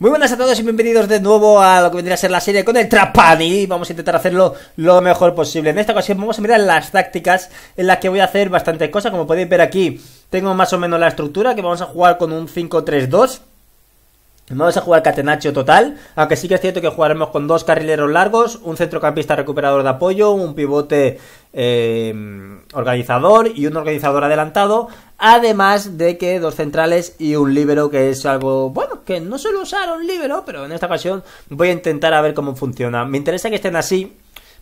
Muy buenas a todos y bienvenidos de nuevo a lo que vendría a ser la serie con el Trapani. Vamos a intentar hacerlo lo mejor posible. En esta ocasión vamos a mirar las tácticas en las que voy a hacer bastantes cosas. Como podéis ver aquí, tengo más o menos la estructura que vamos a jugar con un 5-3-2. Vamos a jugar catenaccio total, aunque sí que es cierto que jugaremos con dos carrileros largos, un centrocampista recuperador de apoyo, un pivote eh, organizador y un organizador adelantado, además de que dos centrales y un libero, que es algo, bueno, que no suelo usar un libero, pero en esta ocasión voy a intentar a ver cómo funciona. Me interesa que estén así,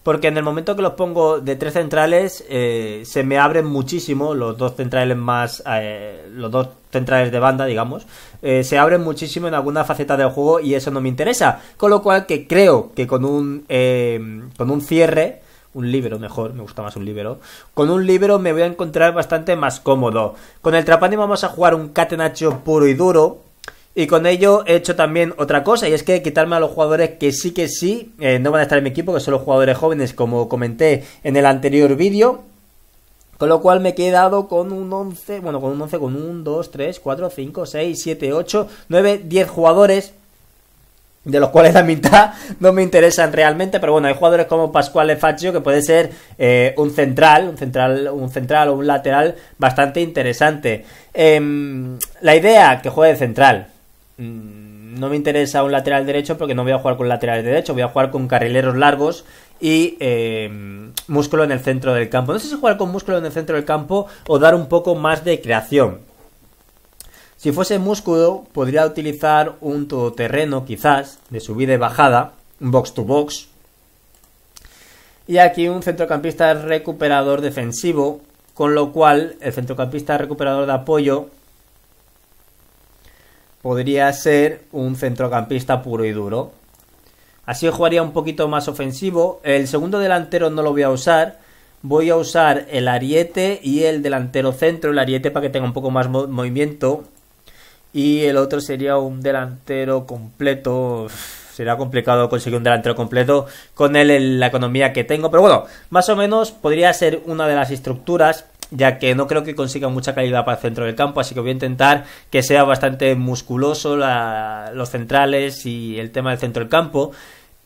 porque en el momento que los pongo de tres centrales eh, se me abren muchísimo los dos centrales más eh, los dos centrales de banda digamos eh, se abren muchísimo en alguna faceta del juego y eso no me interesa con lo cual que creo que con un con un cierre un libro mejor, me gusta más un libro. Con un libro me voy a encontrar bastante más cómodo. Con el Trapani vamos a jugar un catenacho puro y duro, y con ello he hecho también otra cosa, y es que quitarme a los jugadores que sí que sí eh, no van a estar en mi equipo, que son los jugadores jóvenes, como comenté en el anterior vídeo. Con lo cual me he quedado con un 11, bueno, con un 11, con un 2, 3, 4, 5, 6, 7, 8, 9, 10 jugadores de los cuales la mitad no me interesan realmente, pero bueno, hay jugadores como Pascual Faccio que puede ser eh, un central, un central, un central o un lateral bastante interesante. Em, la idea que juegue de central, Mm, no me interesa un lateral derecho porque no voy a jugar con laterales derecho, voy a jugar con carrileros largos y eh, músculo en el centro del campo. No sé si jugar con músculo en el centro del campo o dar un poco más de creación. Si fuese músculo, podría utilizar un todoterreno, quizás, de subida y bajada, box to box. Y aquí un centrocampista recuperador defensivo, con lo cual el centrocampista recuperador de apoyo podría ser un centrocampista puro y duro. Así jugaría un poquito más ofensivo. El segundo delantero no lo voy a usar. Voy a usar el ariete y el delantero centro. El ariete para que tenga un poco más movimiento. Y el otro sería un delantero completo. será complicado conseguir un delantero completo con él en la economía que tengo. Pero bueno, más o menos podría ser una de las estructuras ya que no creo que consiga mucha calidad para el centro del campo, así que voy a intentar que sea bastante musculoso los centrales y el tema del centro del campo.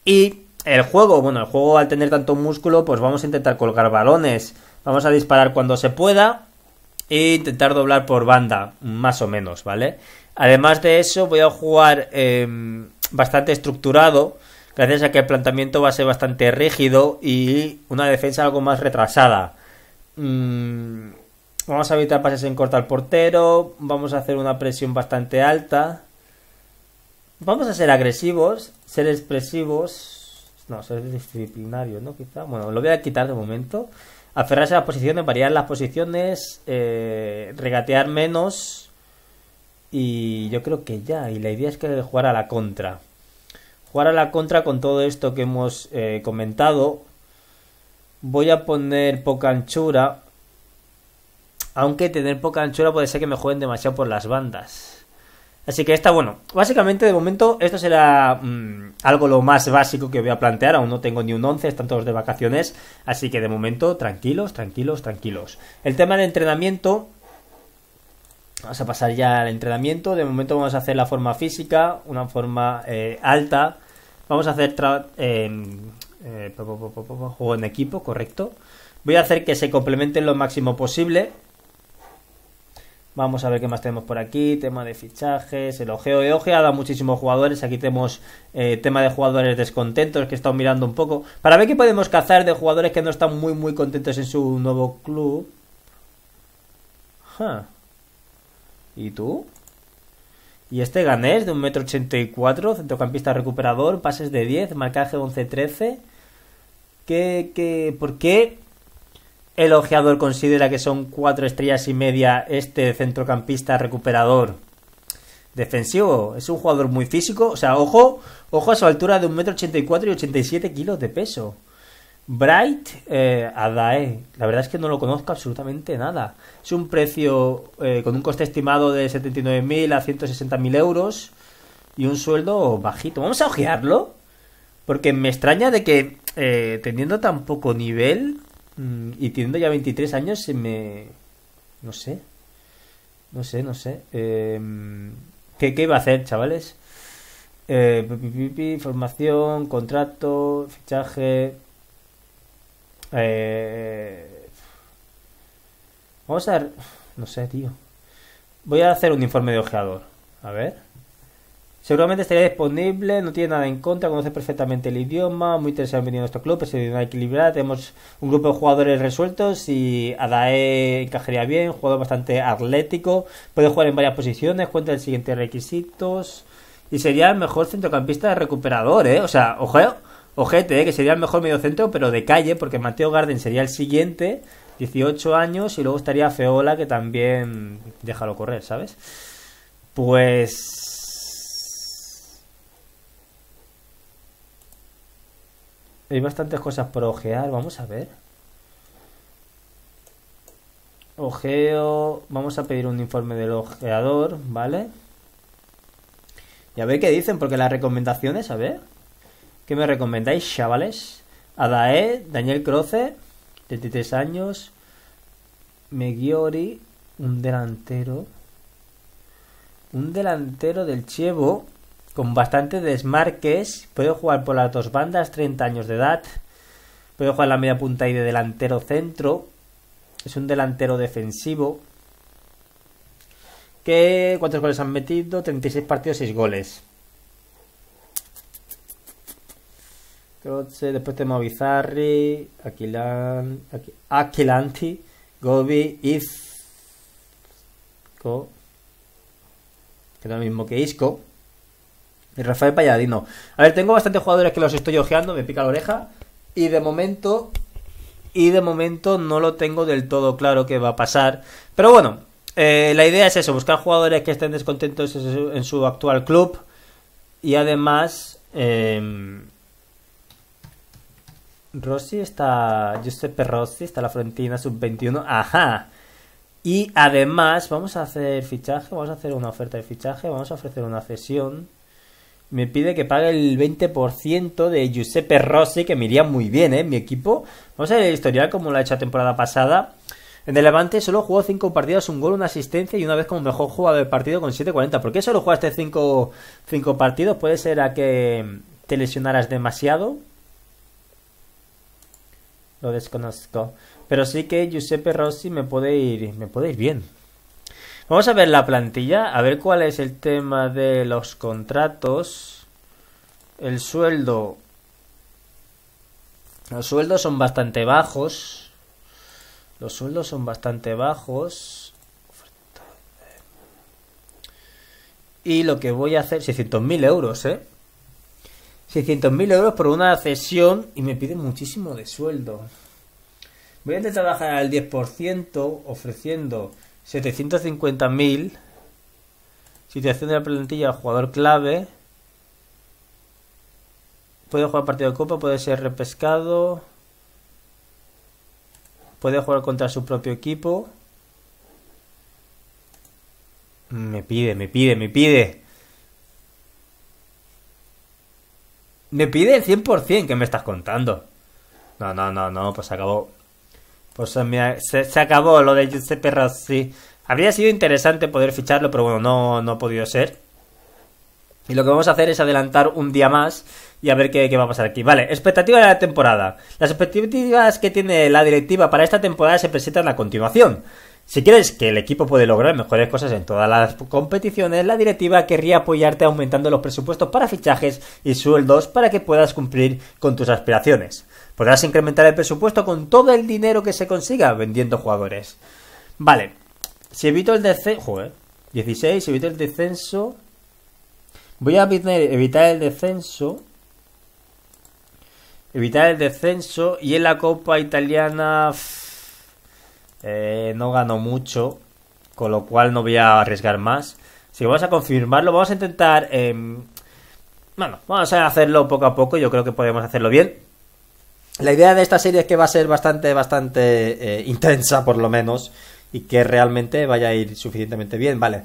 Y el juego, bueno, el juego al tener tanto músculo, pues vamos a intentar colgar balones, vamos a disparar cuando se pueda e intentar doblar por banda, más o menos, ¿vale? Además de eso, voy a jugar em, bastante estructurado, gracias a que el planteamiento va a ser bastante rígido y una defensa algo más retrasada. Mm, vamos a evitar pases en corta al portero. Vamos a hacer una presión bastante alta. Vamos a ser agresivos, ser expresivos. No, ser disciplinario, ¿no? Quizá. Bueno, lo voy a quitar de momento. Aferrarse a las posiciones, variar las posiciones, eh, regatear menos. Y yo creo que ya. Y la idea es que jugar a la contra. Jugar a la contra con todo esto que hemos eh, comentado. Voy a poner poca anchura. Aunque tener poca anchura puede ser que me jueguen demasiado por las bandas. Así que esta, bueno, básicamente de momento esto será mm, algo lo más básico que voy a plantear. Aún no tengo ni un 11, están todos de vacaciones. Así que de momento, tranquilos, tranquilos, tranquilos. El tema del entrenamiento, Vamos a pasar ya al entrenamiento. De momento vamos a hacer la forma física, una forma eh, alta. Vamos a hacer eh, eh, juego en equipo, correcto. Voy a hacer que se complementen lo máximo posible. Vamos a ver qué más tenemos por aquí. Tema de fichajes, el ojeo de a muchísimos jugadores. Aquí tenemos eh, tema de jugadores descontentos que he estado mirando un poco. Para ver qué podemos cazar de jugadores que no están muy, muy contentos en su nuevo club. ¿Y tú? Y este ganés de 1,84m, centrocampista recuperador, pases de 10, marcaje 11-13. ¿por qué el ojeador considera que son cuatro estrellas y media este centrocampista recuperador defensivo? Es un jugador muy físico, o sea, ojo, ojo a su altura de 1,84m y 87 kilos de peso. Bright eh, Adae, la verdad es que no lo conozco absolutamente nada. Es un precio eh, con un coste estimado de 79.000 a 160.000 euros y un sueldo bajito. Vamos a ojearlo, porque me extraña de que eh, teniendo tan poco nivel mm, y teniendo ya 23 años, se me. No sé. No sé, no sé. Em, ¿qué, ¿Qué iba a hacer, chavales? Eh, formación, contrato, fichaje. Eh, vamos a ver. No sé, tío. Voy a hacer un informe de ojeador. A ver. Seguramente estaría disponible, no tiene nada en contra, conoce perfectamente el idioma, muy interesado en venir a nuestro club, una equilibrada, tenemos un grupo de jugadores resueltos y Adae encajaría bien, jugador bastante atlético, puede jugar en varias posiciones, cuenta el siguientes requisitos y sería el mejor centrocampista recuperador, ¿eh? O sea, ojo, ojete, ¿eh? que sería el mejor mediocentro, pero de calle, porque Mateo Garden sería el siguiente, 18 años, y luego estaría Feola, que también déjalo correr, ¿sabes? Pues Hay bastantes cosas por ojear. Vamos a ver. Ojeo. Vamos a pedir un informe del ojeador, ¿vale? Y a ver qué dicen, porque las recomendaciones, a ver. ¿Qué me recomendáis, chavales? Adae, Daniel Croce, 33 años. Megiori, un delantero. Un delantero del Chievo con bastante desmarques, puedo jugar por las dos bandas, 30 años de edad, puedo jugar la media punta y de delantero centro, es un delantero defensivo. ¿Cuántos goles han metido? 36 partidos, 6 goles. después tenemos Bizarri, Aquilan, Aquilanti, Gobi, Isco que es lo mismo que Isco. Y Rafael Palladino. A ver, tengo bastantes jugadores que los estoy ojeando, me pica la oreja. Y de momento. Y de momento no lo tengo del todo claro que va a pasar. Pero bueno, eh, la idea es eso: buscar jugadores que estén descontentos en su, actual club. Y además. Em, Rossi está. Giuseppe Rossi está la frontina sub-21. Ajá. Y además, vamos a hacer fichaje, vamos a hacer una oferta de fichaje, vamos a ofrecer una cesión me pide que pague el 20% de Giuseppe Rossi, que me iría muy bien, ¿eh? Mi equipo. Vamos a ver el historial como lo ha hecho la temporada pasada. En el Levante solo jugó 5 partidos, un gol, una asistencia y una vez como mejor jugador del partido con 7.40. ¿Por qué solo jugaste 5 partidos? ¿Puede ser a que te lesionaras demasiado? Lo desconozco. Pero sí que Giuseppe Rossi me puede ir, me puede ir bien. Vamos a ver la plantilla, a ver cuál es el tema de los contratos. El sueldo. Los sueldos son bastante bajos. Los sueldos son bastante bajos. Y lo que voy a hacer, 600.000 euros, ¿eh? 600.000 euros por una cesión y me piden muchísimo de sueldo. Voy a trabajar al 10% ofreciendo 750.000. Situación de la plantilla, jugador clave. Puede jugar partido de copa, puede ser repescado. Puede jugar contra su propio equipo. Me pide, me pide, me pide. Me pide el 100% que me estás contando. No, no, no, no, pues acabó. Pues se, se, se acabó lo de Giuseppe Rossi. Habría sido interesante poder ficharlo, pero bueno, no, no ha podido ser. Y lo que vamos a hacer es adelantar un día más y a ver qué, qué va a pasar aquí. Vale, expectativas de la temporada. Las expectativas que tiene la directiva para esta temporada se presentan a continuación. Si quieres que el equipo puede lograr mejores cosas en todas las competiciones, la directiva querría apoyarte aumentando los presupuestos para fichajes y sueldos para que puedas cumplir con tus aspiraciones. Podrás incrementar el presupuesto con todo el dinero que se consiga vendiendo jugadores. Vale, si evito el descenso... Joder. 16, si evito el descenso... Voy a evitar el descenso. Evitar el descenso. Y en la Copa Italiana... Eh, no ganó mucho. Con lo cual no voy a arriesgar más. Si vamos a confirmarlo, vamos a intentar... Em, bueno, vamos a hacerlo poco a poco. Yo creo que podemos hacerlo bien. La idea de esta serie es que va a ser bastante, bastante eh, intensa, por lo menos y que realmente vaya a ir suficientemente bien. Vale.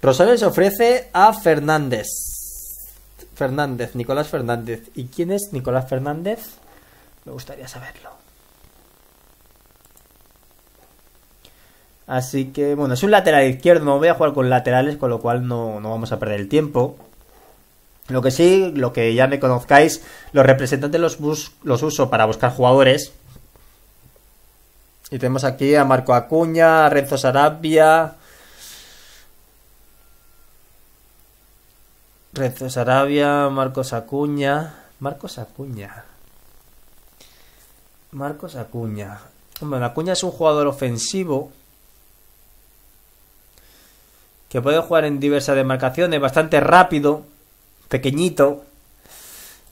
Rosales se ofrece a Fernández. Fernández, Nicolás Fernández. ¿Y quién es Nicolás Fernández? Me gustaría saberlo. Así que, bueno, es un lateral izquierdo. No voy a jugar con laterales, con lo cual no, no vamos a perder el tiempo. Lo que sí, lo que ya me conozcáis, los representantes los, los uso para buscar jugadores y tenemos aquí a Marco Acuña, a Renzo Arabia, Renzo Arabia, Marcos Acuña. Marcos Acuña. Marcos Acuña. Bueno, Acuña es un jugador ofensivo que puede jugar en diversas demarcaciones, bastante rápido, pequeñito,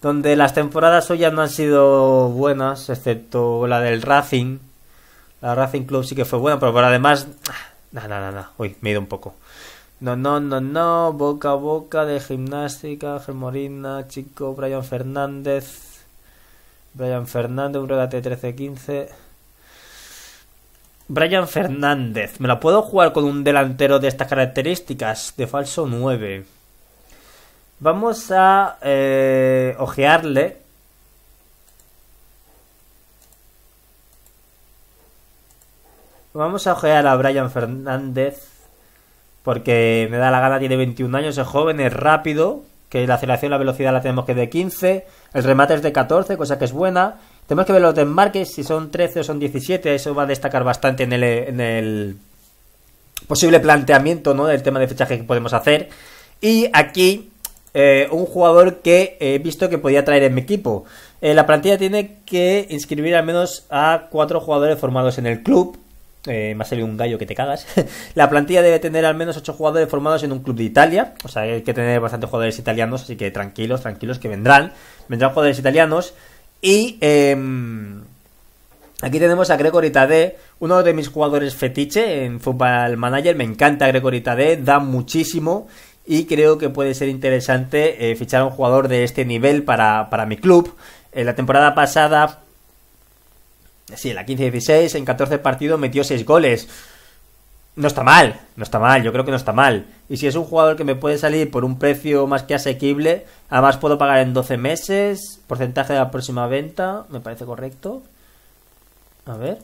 donde las temporadas suyas no han sido buenas, excepto la del Racing, la Racing Club sí que fue buena, pero por además. No, no, no, Uy, me he ido un poco. No, no, no, no. Boca a boca de gimnástica, Germorina, Chico, Brian Fernández. Brian Fernández, un regate 13-15. Brian Fernández. ¿Me la puedo jugar con un delantero de estas características? De falso 9. Vamos a eh, ojearle Vamos a ojear a Brian Fernández. Porque me da la gana, tiene 21 años, es joven, es rápido. Que la aceleración, la velocidad la tenemos que de 15. El remate es de 14, cosa que es buena. Tenemos que ver los desmarques, si son 13 o son 17. Eso va a destacar bastante en el, posible planteamiento ¿no? del tema de fichaje que podemos hacer. Y aquí eh, un jugador que he visto que podía traer en mi equipo. Eh, la plantilla tiene que inscribir al menos a cuatro jugadores formados en el club eh, me ha un gallo que te cagas. la plantilla debe tener al menos 8 jugadores formados en un club de Italia. O sea, hay que tener bastantes jugadores italianos, así que tranquilos, tranquilos, que vendrán. Vendrán jugadores italianos. Y em, aquí tenemos a Gregorita D uno de mis jugadores fetiche en Football Manager. Me encanta Gregorita D da muchísimo. Y creo que puede ser interesante eh, fichar un jugador de este nivel para, para mi club. En la temporada pasada Sí, en la 15-16, en 14 partidos metió 6 goles. No está mal, no está mal, yo creo que no está mal. Y si es un jugador que me puede salir por un precio más que asequible, además puedo pagar en 12 meses, porcentaje de la próxima venta, me parece correcto. A ver.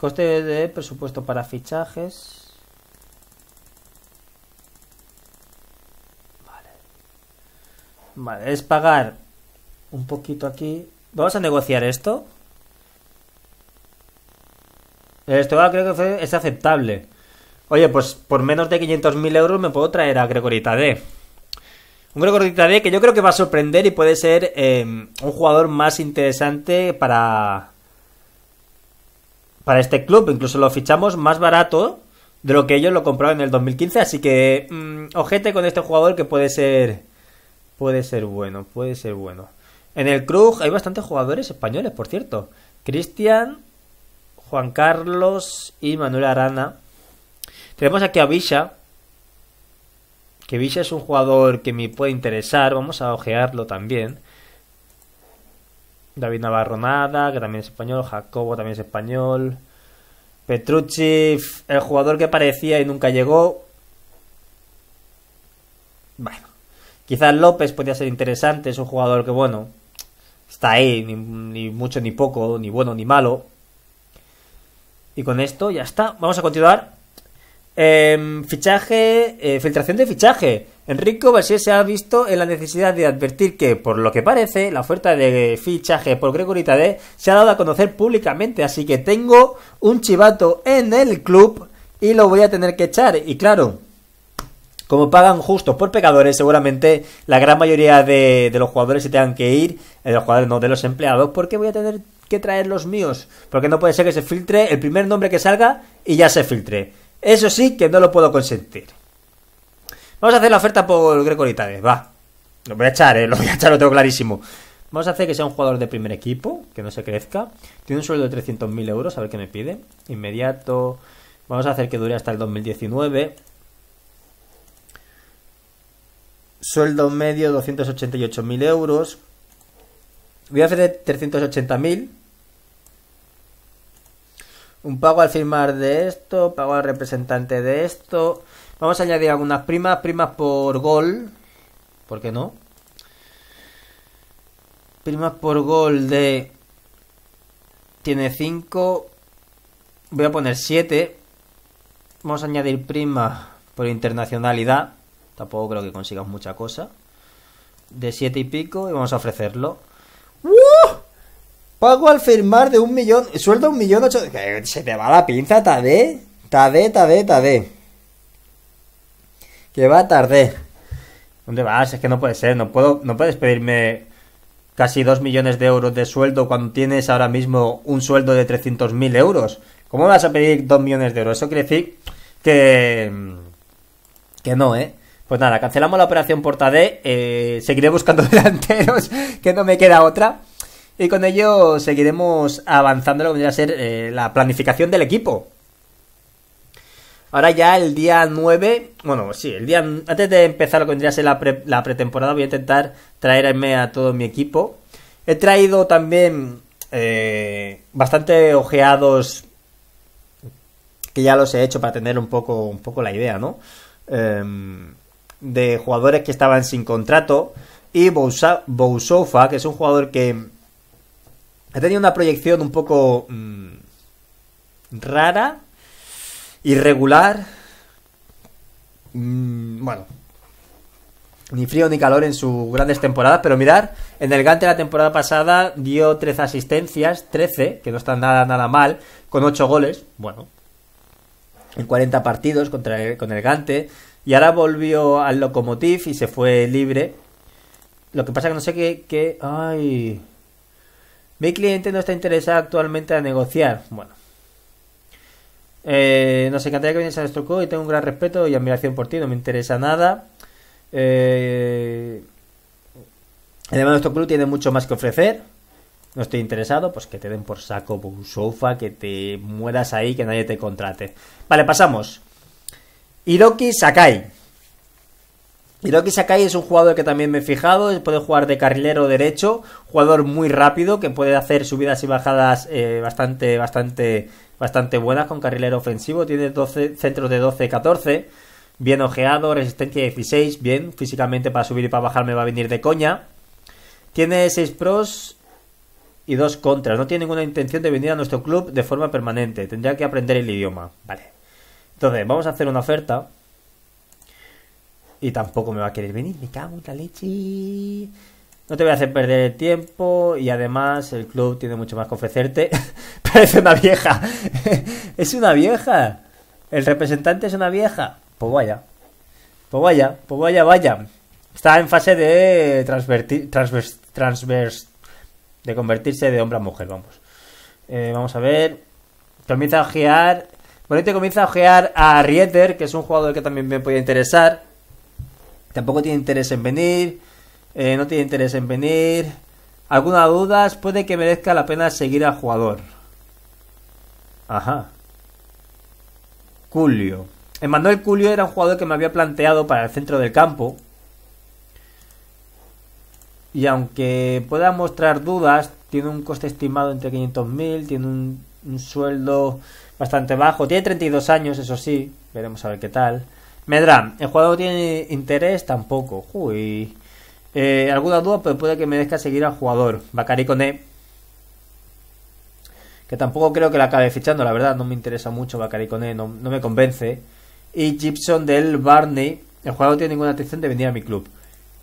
Coste de presupuesto para fichajes. Vale. Vale, es pagar un poquito aquí. Vamos a negociar esto. Esto creo que es aceptable. Oye, pues por menos de 500.000 euros me puedo traer a Gregorita D Un Gregorita D que yo creo que va a sorprender y puede ser em, un jugador más interesante para, para este club. Incluso lo fichamos más barato de lo que ellos lo compraron en el 2015. Así que mm, ojete con este jugador que puede ser. Puede ser bueno, puede ser bueno. En el Krug hay bastantes jugadores españoles, por cierto. Cristian, Juan Carlos y Manuel Arana. Tenemos aquí a Villa. Que Villa es un jugador que me puede interesar. Vamos a ojearlo también. David Navarro nada, que también es español. Jacobo también es español. Petrucci, el jugador que parecía y nunca llegó. Bueno. Quizás López podría ser interesante. Es un jugador que, bueno, está ahí. ni mucho ni poco. Ni bueno ni malo. Y con esto ya está. Vamos a continuar. Em, fichaje, eh, filtración de fichaje. Enrico Bersier se ha visto en la necesidad de advertir que, por lo que parece, la oferta de fichaje por Gregory Tade se ha dado a conocer públicamente, así que tengo un chivato en el club y lo voy a tener que echar. Y claro, como pagan justo por pecadores, seguramente la gran mayoría de, los jugadores se tengan que ir, eh, los jugadores no, de los empleados, porque voy a tener traer los míos, porque no puede ser que se filtre el primer nombre que salga y ya se filtre. Eso sí que no lo puedo consentir. Vamos a hacer la oferta por Greco va. Lo voy a echar, eh, lo voy a echar, lo tengo clarísimo. Vamos a hacer que sea un jugador de primer equipo, que no se crezca. Tiene un sueldo de 300.000 euros, a ver qué me pide. Inmediato. Vamos a hacer que dure hasta el 2019. Sueldo medio 288.000 euros. Voy a hacer 380.000 un pago al firmar de esto, pago al representante de esto. Vamos a añadir algunas primas, primas por gol, ¿por qué no? Primas por gol de... Tiene 5, voy a poner 7. Vamos a añadir primas por internacionalidad, tampoco creo que consigas mucha cosa. De 7 y pico y vamos a ofrecerlo. Pago al firmar de un millón. Sueldo un millón ocho. Se te va la pinza, Tade. Tade, Tade, Tade. Que va tarde. ¿Dónde vas? Es que no puede ser. No, puedo, no puedes pedirme casi dos millones de euros de sueldo cuando tienes ahora mismo un sueldo de 300.000 euros. ¿Cómo vas a pedir dos millones de euros? Eso quiere decir que. que no, ¿eh? Pues nada, cancelamos la operación por Tade. Eh, seguiré buscando delanteros, que no me queda otra. Y con ello seguiremos avanzando lo que vendría a ser eh, la planificación del equipo. Ahora ya el día 9, bueno, sí, el día antes de empezar lo que vendría a ser la, pretemporada, voy a intentar traerme a todo mi equipo. He traído también eh, bastante ojeados que ya los he hecho para tener un poco, un poco la idea, ¿no? Em, de jugadores que estaban sin contrato y Bousofa, que es un jugador que ha tenido una proyección un poco mm, rara, irregular, mm, bueno, ni frío ni calor en sus grandes temporadas, pero mirar, en el Gante la temporada pasada dio 13 asistencias, 13, que no está nada, nada mal, con 8 goles, bueno, en 40 partidos contra con el Gante, y ahora volvió al Lokomotiv y se fue libre. Lo que pasa que no sé qué... ay... Mi cliente no está interesado actualmente a negociar. Bueno. Eh, nos encantaría que vinieras a nuestro club y tengo un gran respeto y admiración por ti. No me interesa nada. Eh, además, nuestro club tiene mucho más que ofrecer. No estoy interesado, pues que te den por saco por un sofa, que te mueras ahí, que nadie te contrate. Vale, pasamos. Hiroki Sakai. Y Sakai es un jugador que también me he fijado, puede jugar de carrilero derecho, jugador muy rápido, que puede hacer subidas y bajadas eh, bastante, bastante, bastante buenas con carrilero ofensivo, tiene 12, centros de 12-14, bien ojeado, resistencia 16, bien, físicamente para subir y para bajar me va a venir de coña. Tiene 6 pros y 2 contras, no tiene ninguna intención de venir a nuestro club de forma permanente, tendría que aprender el idioma, vale. Entonces, vamos a hacer una oferta y tampoco me va a querer venir. Me cago en la leche. No te voy a hacer perder el tiempo. Y además, el club tiene mucho más que ofrecerte. Parece una vieja. es una vieja. El representante es una vieja. Pues vaya. Pues vaya. Pues vaya, Está en fase de transvertir, de convertirse de hombre a mujer, vamos. Eh, vamos a ver. Comienza a ojear. Bueno, comienza a ojear a Rieter, que es un jugador que también me podía interesar. Tampoco tiene interés en venir. Eh, no tiene interés en venir. Algunas dudas puede que merezca la pena seguir al jugador. Ajá. Julio. Emanuel Culio era un jugador que me había planteado para el centro del campo. Y aunque pueda mostrar dudas, tiene un coste estimado entre 500.000, tiene un, un, sueldo bastante bajo. Tiene 32 años, eso sí, veremos a ver qué tal. Medra, ¿el jugador tiene interés? Tampoco. Uy. Eh, alguna duda, pero puede que merezca seguir al jugador. Bacari Que tampoco creo que la acabe fichando, la verdad. No me interesa mucho Bacari no, me convence. Y Gibson del Barney. El jugador tiene ninguna intención de venir a mi club.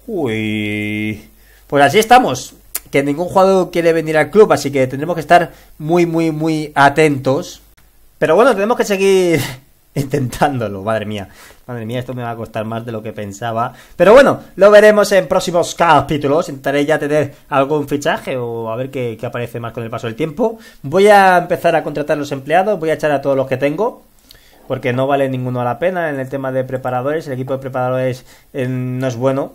Uy. Pues así estamos. Que ningún jugador quiere venir al club, así que tendremos que estar muy, muy, muy atentos. Pero bueno, tenemos que seguir intentándolo, madre mía. Madre mía, esto me va a costar más de lo que pensaba. Pero bueno, lo veremos en próximos capítulos. Intentaré ya tener algún fichaje o a ver qué, aparece más con el paso del tiempo. Voy a empezar a contratar los empleados, voy a echar a todos los que tengo. Porque no vale ninguno la pena en el tema de preparadores. El equipo de preparadores eh, no es bueno.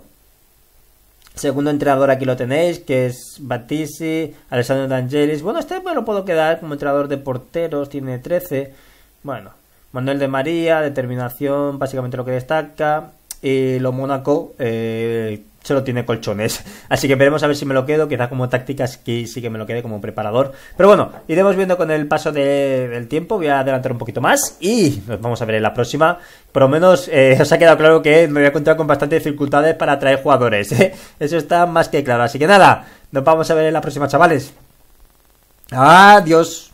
Segundo entrenador aquí lo tenéis, que es Batisi, Alessandro D'Angelis. Bueno, este me lo puedo quedar como entrenador de porteros, tiene 13. Bueno, Manuel de María, determinación, básicamente lo que destaca. Y lo Mónaco eh, solo tiene colchones. Así que veremos a ver si me lo quedo. Quizá como tácticas que sí que me lo quede como preparador. Pero bueno, iremos viendo con el paso del tiempo. Voy a adelantar un poquito más y nos vamos a ver en la próxima. Por lo menos eh, os ha quedado claro que me voy a encontrar con bastantes dificultades para atraer jugadores. ¿eh? Eso está más que claro. Así que nada, nos vamos a ver en la próxima, chavales. Adiós.